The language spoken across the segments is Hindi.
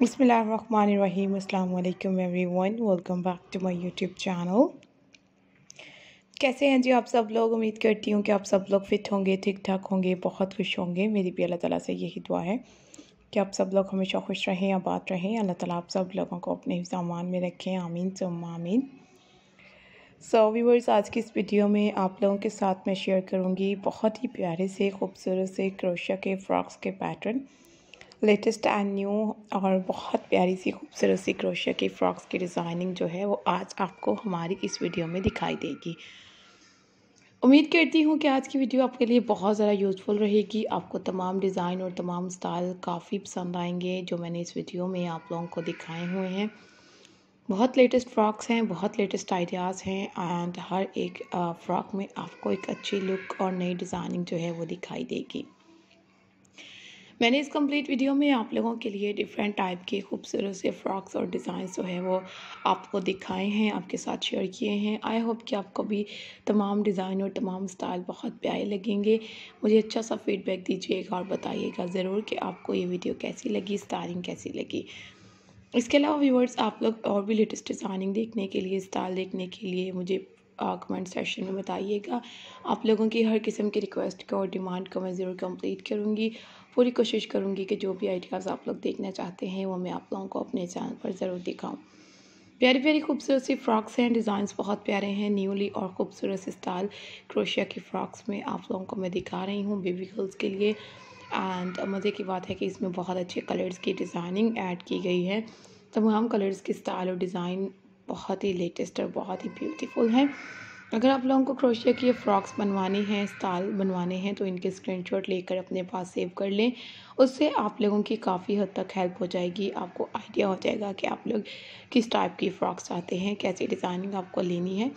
Bismillahirrahmanirrahim. Assalamu alaikum everyone. Welcome back to my YouTube channel कैसे हैं जी आप सब लोग उम्मीद करती हूँ कि आप सब लोग फिट होंगे ठीक ठाक होंगे बहुत खुश होंगे मेरी भी अल्लाह ताला से यही दुआ है कि आप सब लोग हमेशा खुश रहें आबाद रहें अल्लाह ताला आप सब लोगों को अपने सामान में रखें आमीन सुम आमीन सो so, व्यूवर्स आज की इस वीडियो में आप लोगों के साथ मैं शेयर करूँगी बहुत ही प्यारे से खूबसूरत से क्रोशा के फ्रॉक्स के पैटर्न लेटेस्ट एंड न्यू और बहुत प्यारी सी खूबसूरत सी क्रोशिया की फ्रॉक्स की डिज़ाइनिंग जो है वो आज आपको हमारी इस वीडियो में दिखाई देगी उम्मीद करती हूँ कि आज की वीडियो आपके लिए बहुत ज़्यादा यूज़फुल रहेगी आपको तमाम डिज़ाइन और तमाम स्टाइल काफ़ी पसंद आएंगे जो मैंने इस वीडियो में आप लोगों को दिखाए हुए हैं बहुत लेटेस्ट फ्रॉक्स हैं बहुत लेटेस्ट आइडियाज़ हैं एंड हर एक फ्रॉक में आपको एक अच्छी लुक और नई डिज़ाइनिंग जो है वो दिखाई देगी मैंने इस कंप्लीट वीडियो में आप लोगों के लिए डिफरेंट टाइप के खूबसूरत से फ्रॉक्स और डिज़ाइन जो है वो आपको दिखाए हैं आपके साथ शेयर किए हैं आई होप कि आपको भी तमाम डिज़ाइन और तमाम स्टाइल बहुत प्यारे लगेंगे मुझे अच्छा सा फीडबैक दीजिएगा और बताइएगा ज़रूर कि आपको ये वीडियो कैसी लगी स्टारिंग कैसी लगी इसके अलावा व्यूवर्स आप लोग और भी लेटेस्ट डिज़ाइनिंग देखने के लिए स्टाइल देखने के लिए मुझे कमेंट सेशन में बताइएगा आप लोगों की हर किस्म की रिक्वेस्ट का और डिमांड को मैं ज़रूर कंप्लीट करूँगी पूरी कोशिश करूँगी कि जो भी आइडियाज़ आप लोग देखना चाहते हैं वो मैं आप लोगों को अपने चैनल पर ज़रूर दिखाऊँ प्यारी प्यारी खूबसूरत सी फ्रॉक्स हैं डिज़ाइंस बहुत प्यारे हैं न्यूली और ख़ूबसूरत स्टाइल क्रोशिया की फ़्रॉक्स में आप लोगों को मैं दिखा रही हूँ बेबी गर्ल्स के लिए एंड मज़े की बात है कि इसमें बहुत अच्छे कलर्स की डिज़ाइनिंग ऐड की गई है तमाम कलर्स की स्टाइल और डिज़ाइन बहुत ही लेटेस्ट और बहुत ही ब्यूटीफुल हैं अगर आप लोगों को क्रोशिया की फ़्रॉक्स बनवाने हैं स्टाल बनवाने हैं तो इनके स्क्रीनशॉट लेकर अपने पास सेव कर लें उससे आप लोगों की काफ़ी हद तक हेल्प हो जाएगी आपको आइडिया हो जाएगा कि आप लोग किस टाइप की फ़्रॉक्स चाहते हैं कैसी डिज़ाइनिंग आपको लेनी है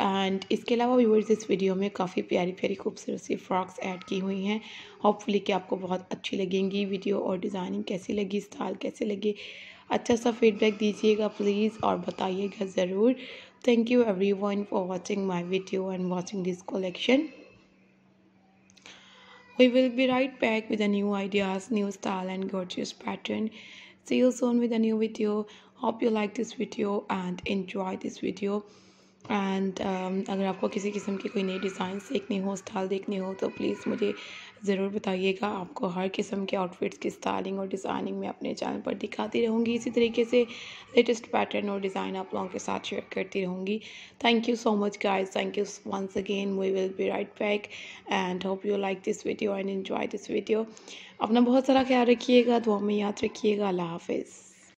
एंड इसके अलावा व्यूअर्स इस वीडियो में काफ़ी प्यारी प्यारी खूबसूरत सी फ्रॉक्स ऐड की हुई हैं होपफुली कि आपको बहुत अच्छी लगेंगी वीडियो और डिज़ाइनिंग कैसी लगी स्टाइल कैसे लगी अच्छा सा फीडबैक दीजिएगा प्लीज़ और बताइएगा ज़रूर thank you every one for watching my video and watching this collection we will be right back with a new ideas new style and gorgeous pattern see you soon with a new video hope you like this video and enjoy this video and um, अगर आपको किसी किस्म की कोई नई डिज़ाइन देखनी हो स्टाइल देखनी हो तो प्लीज़ मुझे ज़रूर बताइएगा आपको हर किस्म के आउटफिट्स की स्टाइलिंग और डिज़ाइनिंग मैं अपने चैनल पर दिखाती रहूँगी इसी तरीके से लेटेस्ट पैटर्न और डिज़ाइन आप लोगों के साथ शेयर करती रहूँगी thank you so much guys thank you once again we will be right back and hope you like this video and enjoy this video अपना बहुत सारा ख्याल रखिएगा दुआ में याद रखिएगा अल्लाह हाफिज़